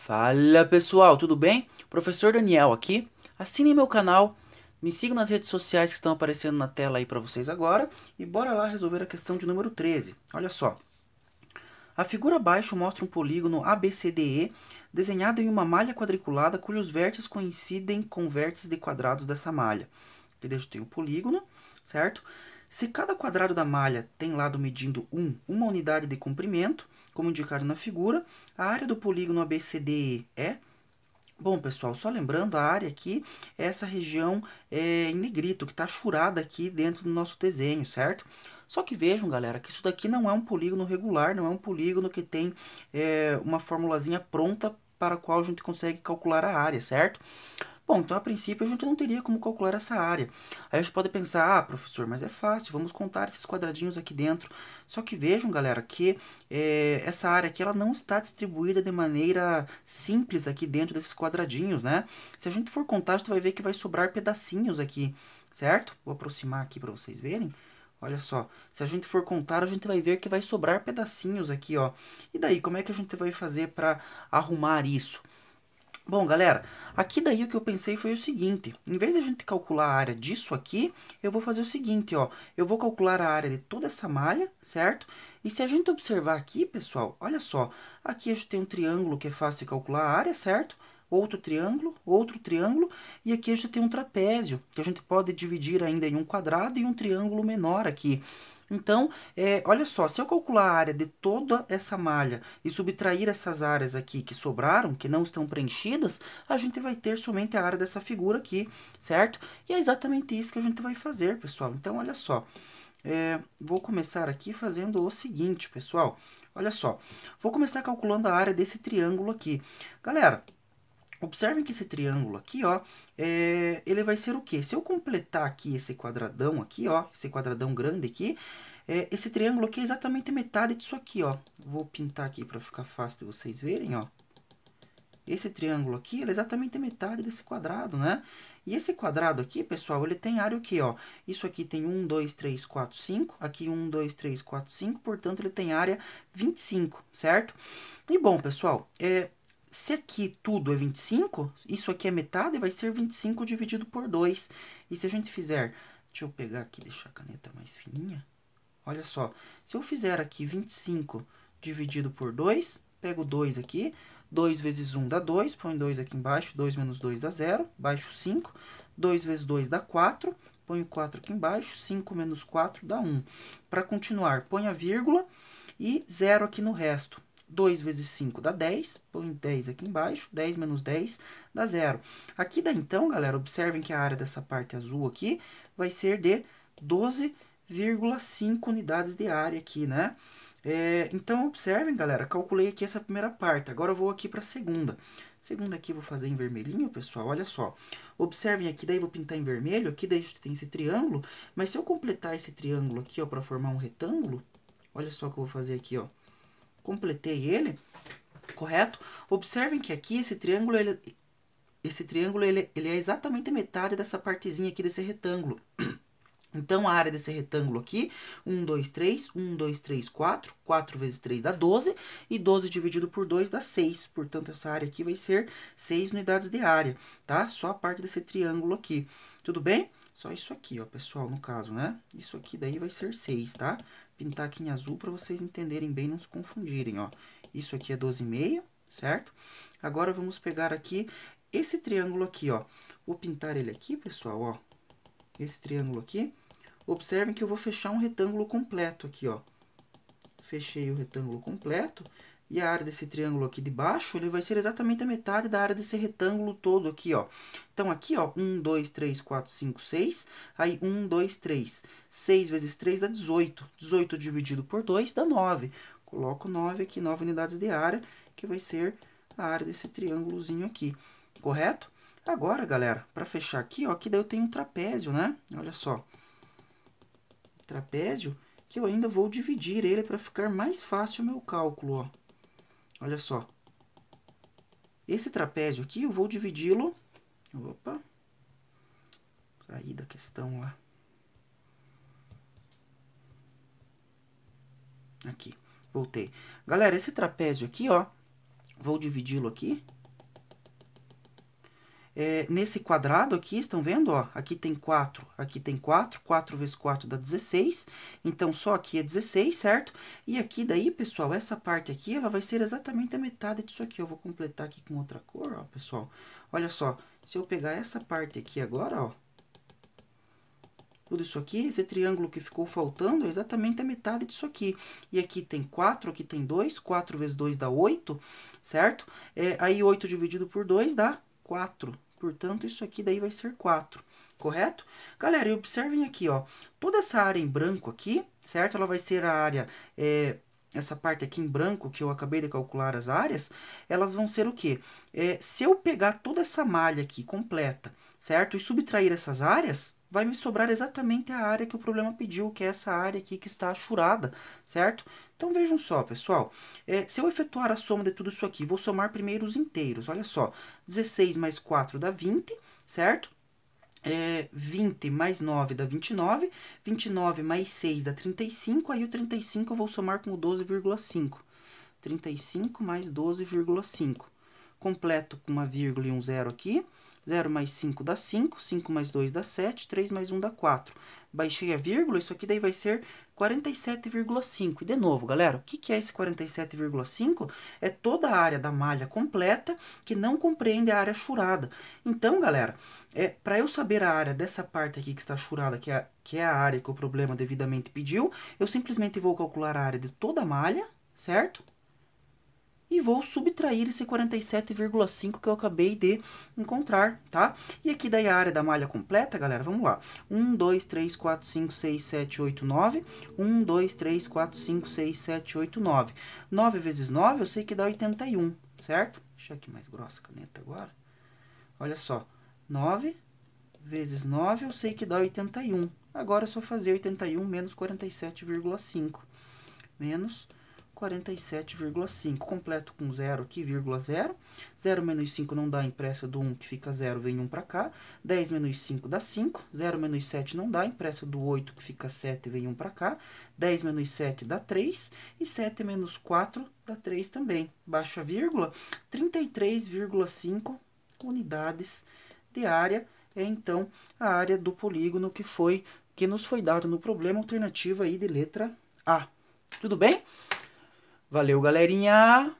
Fala pessoal, tudo bem? Professor Daniel aqui. Assinem meu canal, me sigam nas redes sociais que estão aparecendo na tela aí para vocês agora e bora lá resolver a questão de número 13. Olha só. A figura abaixo mostra um polígono ABCDE desenhado em uma malha quadriculada cujos vértices coincidem com vértices de quadrados dessa malha. Aqui deixa eu ter o polígono, certo? Se cada quadrado da malha tem lado medindo 1, uma unidade de comprimento, como indicado na figura, a área do polígono ABCDE é... Bom, pessoal, só lembrando, a área aqui é essa região é, em negrito, que está churada aqui dentro do nosso desenho, certo? Só que vejam, galera, que isso daqui não é um polígono regular, não é um polígono que tem é, uma formulazinha pronta para a qual a gente consegue calcular a área, certo? Bom, então a princípio a gente não teria como calcular essa área. Aí a gente pode pensar, ah, professor, mas é fácil, vamos contar esses quadradinhos aqui dentro. Só que vejam, galera, que é, essa área aqui ela não está distribuída de maneira simples aqui dentro desses quadradinhos, né? Se a gente for contar, a gente vai ver que vai sobrar pedacinhos aqui, certo? Vou aproximar aqui para vocês verem. Olha só, se a gente for contar, a gente vai ver que vai sobrar pedacinhos aqui, ó. E daí, como é que a gente vai fazer para arrumar isso? Bom, galera, aqui daí o que eu pensei foi o seguinte, em vez de a gente calcular a área disso aqui, eu vou fazer o seguinte, ó, eu vou calcular a área de toda essa malha, certo? E se a gente observar aqui, pessoal, olha só, aqui a gente tem um triângulo que é fácil de calcular a área, certo? outro triângulo, outro triângulo, e aqui a gente tem um trapézio, que a gente pode dividir ainda em um quadrado e um triângulo menor aqui. Então, é, olha só, se eu calcular a área de toda essa malha e subtrair essas áreas aqui que sobraram, que não estão preenchidas, a gente vai ter somente a área dessa figura aqui, certo? E é exatamente isso que a gente vai fazer, pessoal. Então, olha só, é, vou começar aqui fazendo o seguinte, pessoal. Olha só, vou começar calculando a área desse triângulo aqui. Galera, Observem que esse triângulo aqui, ó, é, ele vai ser o quê? Se eu completar aqui esse quadradão aqui, ó, esse quadradão grande aqui, é, esse triângulo aqui é exatamente metade disso aqui, ó. Vou pintar aqui para ficar fácil de vocês verem, ó. Esse triângulo aqui, ele é exatamente metade desse quadrado, né? E esse quadrado aqui, pessoal, ele tem área o quê, ó? Isso aqui tem 1, 2, 3, 4, 5, aqui 1, 2, 3, 4, 5, portanto, ele tem área 25, certo? E bom, pessoal, é, se aqui tudo é 25, isso aqui é metade, vai ser 25 dividido por 2. E se a gente fizer, deixa eu pegar aqui, deixar a caneta mais fininha. Olha só, se eu fizer aqui 25 dividido por 2, pego 2 aqui, 2 vezes 1 dá 2, põe 2 aqui embaixo, 2 menos 2 dá 0, baixo 5, 2 vezes 2 dá 4, põe 4 aqui embaixo, 5 menos 4 dá 1. Para continuar, põe a vírgula e 0 aqui no resto. 2 vezes 5 dá 10, põe 10 aqui embaixo, 10 menos 10 dá zero. Aqui dá então, galera, observem que a área dessa parte azul aqui vai ser de 12,5 unidades de área aqui, né? É, então, observem, galera, calculei aqui essa primeira parte, agora eu vou aqui para a segunda. Segunda aqui vou fazer em vermelhinho, pessoal, olha só. Observem aqui, daí vou pintar em vermelho, aqui daí tem esse triângulo, mas se eu completar esse triângulo aqui, ó, para formar um retângulo, olha só o que eu vou fazer aqui, ó completei ele, correto? Observem que aqui esse triângulo, ele, esse triângulo ele, ele é exatamente a metade dessa partezinha aqui desse retângulo. Então, a área desse retângulo aqui, 1, 2, 3, 1, 2, 3, 4, 4 vezes 3 dá 12, e 12 dividido por 2 dá 6, portanto, essa área aqui vai ser 6 unidades de área, tá? Só a parte desse triângulo aqui, tudo bem? tudo bem? Só isso aqui, ó, pessoal, no caso, né? Isso aqui daí vai ser 6, tá? Pintar aqui em azul para vocês entenderem bem, não se confundirem, ó. Isso aqui é 12,5, certo? Agora, vamos pegar aqui esse triângulo aqui, ó. Vou pintar ele aqui, pessoal, ó. Esse triângulo aqui. Observem que eu vou fechar um retângulo completo aqui, ó. Fechei o retângulo completo. E a área desse triângulo aqui de baixo, ele vai ser exatamente a metade da área desse retângulo todo aqui, ó. Então, aqui, ó, 1, 2, 3, 4, 5, 6. Aí, 1, 2, 3. 6 vezes 3 dá 18. 18 dividido por 2 dá 9. Coloco 9 aqui, 9 unidades de área, que vai ser a área desse triângulozinho aqui, correto? Agora, galera, para fechar aqui, ó, aqui daí eu tenho um trapézio, né? Olha só. Trapézio que eu ainda vou dividir ele para ficar mais fácil o meu cálculo, ó. Olha só. Esse trapézio aqui eu vou dividi-lo... Opa! Saí da questão lá. Aqui, voltei. Galera, esse trapézio aqui, ó, vou dividi-lo aqui é, nesse quadrado aqui, estão vendo? Ó, aqui tem 4, aqui tem 4, 4 vezes 4 dá 16, então só aqui é 16, certo? E aqui daí, pessoal, essa parte aqui, ela vai ser exatamente a metade disso aqui, eu vou completar aqui com outra cor, ó, pessoal. Olha só, se eu pegar essa parte aqui agora, ó, tudo isso aqui, esse triângulo que ficou faltando é exatamente a metade disso aqui. E aqui tem 4, aqui tem 2, 4 vezes 2 dá 8, certo? É, aí 8 dividido por 2 dá 4, Portanto, isso aqui daí vai ser 4, correto? Galera, e observem aqui, ó, toda essa área em branco aqui, certo? Ela vai ser a área, é, essa parte aqui em branco, que eu acabei de calcular as áreas, elas vão ser o quê? É, se eu pegar toda essa malha aqui completa certo? E subtrair essas áreas, vai me sobrar exatamente a área que o problema pediu, que é essa área aqui que está achurada, certo? Então vejam só, pessoal, é, se eu efetuar a soma de tudo isso aqui, vou somar primeiro os inteiros, olha só, 16 mais 4 dá 20, certo? É, 20 mais 9 dá 29, 29 mais 6 dá 35, aí o 35 eu vou somar com o 12,5. 35 mais 12,5 completo com uma vírgula e um zero aqui. 0 mais 5 dá 5, 5 mais 2 dá 7, 3 mais 1 dá 4. Baixei a vírgula, isso aqui daí vai ser 47,5. E de novo, galera, o que, que é esse 47,5? É toda a área da malha completa que não compreende a área churada. Então, galera, é, para eu saber a área dessa parte aqui que está churada, que é, que é a área que o problema devidamente pediu, eu simplesmente vou calcular a área de toda a malha, certo? e vou subtrair esse 47,5 que eu acabei de encontrar, tá? E aqui daí a área da malha completa, galera, vamos lá. 1, 2, 3, 4, 5, 6, 7, 8, 9. 1, 2, 3, 4, 5, 6, 7, 8, 9. 9 vezes 9 eu sei que dá 81, certo? Deixa aqui mais grossa a caneta agora. Olha só, 9 vezes 9 eu sei que dá 81. Agora é só fazer 81 menos 47,5. Menos 47,5. Completo com 0 aqui, vírgula 0. 0 menos 5 não dá, impresso do 1, que fica 0, vem 1 para cá. 10 menos 5 dá 5. 0 menos 7 não dá, impresso do 8, que fica 7, vem 1 para cá. 10 menos 7 dá 3. E 7 menos 4 dá 3 também. Baixa vírgula, 33,5 unidades de área. É, então, a área do polígono que foi que nos foi dado no problema alternativa aí de letra A. Tudo bem? Valeu, galerinha!